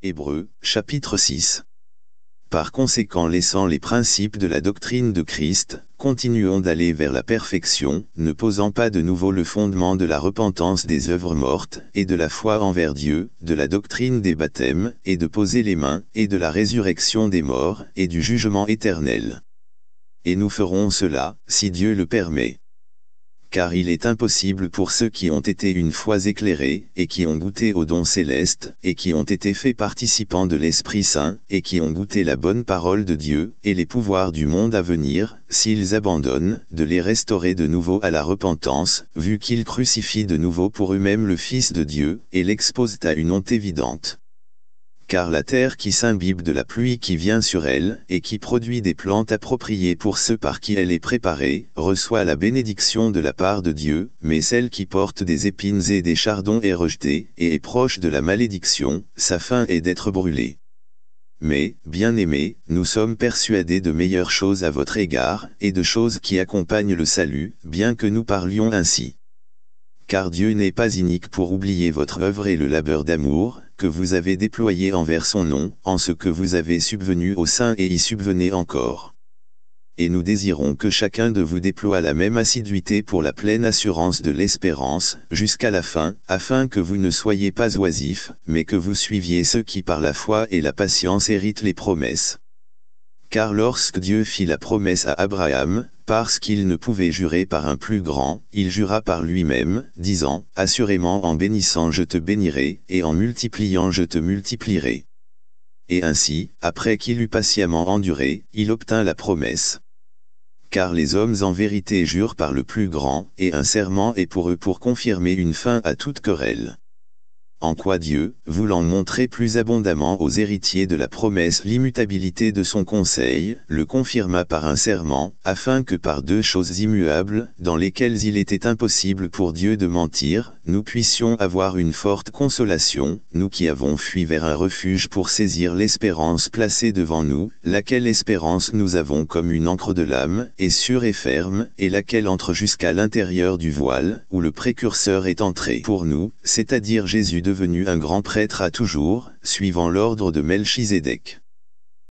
Hébreu, chapitre 6. Par conséquent laissant les principes de la doctrine de Christ, continuons d'aller vers la perfection, ne posant pas de nouveau le fondement de la repentance des œuvres mortes, et de la foi envers Dieu, de la doctrine des baptêmes, et de poser les mains, et de la résurrection des morts, et du jugement éternel. Et nous ferons cela, si Dieu le permet car il est impossible pour ceux qui ont été une fois éclairés, et qui ont goûté au don céleste, et qui ont été faits participants de l'Esprit Saint, et qui ont goûté la bonne parole de Dieu, et les pouvoirs du monde à venir, s'ils abandonnent, de les restaurer de nouveau à la repentance, vu qu'ils crucifient de nouveau pour eux-mêmes le Fils de Dieu, et l'exposent à une honte évidente car la terre qui s'imbibe de la pluie qui vient sur elle, et qui produit des plantes appropriées pour ceux par qui elle est préparée, reçoit la bénédiction de la part de Dieu, mais celle qui porte des épines et des chardons est rejetée, et est proche de la malédiction, sa fin est d'être brûlée. Mais, bien-aimés, nous sommes persuadés de meilleures choses à votre égard, et de choses qui accompagnent le salut, bien que nous parlions ainsi. Car Dieu n'est pas inique pour oublier votre œuvre et le labeur d'amour, que vous avez déployé envers son nom, en ce que vous avez subvenu au sein et y subvenez encore. Et nous désirons que chacun de vous déploie la même assiduité pour la pleine assurance de l'espérance, jusqu'à la fin, afin que vous ne soyez pas oisifs, mais que vous suiviez ceux qui par la foi et la patience héritent les promesses. Car lorsque Dieu fit la promesse à Abraham, parce qu'il ne pouvait jurer par un plus grand, il jura par lui-même, disant, Assurément en bénissant je te bénirai, et en multipliant je te multiplierai. Et ainsi, après qu'il eut patiemment enduré, il obtint la promesse. Car les hommes en vérité jurent par le plus grand, et un serment est pour eux pour confirmer une fin à toute querelle en quoi Dieu, voulant montrer plus abondamment aux héritiers de la promesse l'immutabilité de son conseil, le confirma par un serment, afin que par deux choses immuables, dans lesquelles il était impossible pour Dieu de mentir, nous puissions avoir une forte consolation, nous qui avons fui vers un refuge pour saisir l'espérance placée devant nous, laquelle espérance nous avons comme une encre de l'âme, est sûre et ferme, et laquelle entre jusqu'à l'intérieur du voile, où le précurseur est entré pour nous, c'est-à-dire Jésus devenu un grand prêtre à toujours, suivant l'ordre de Melchizedek.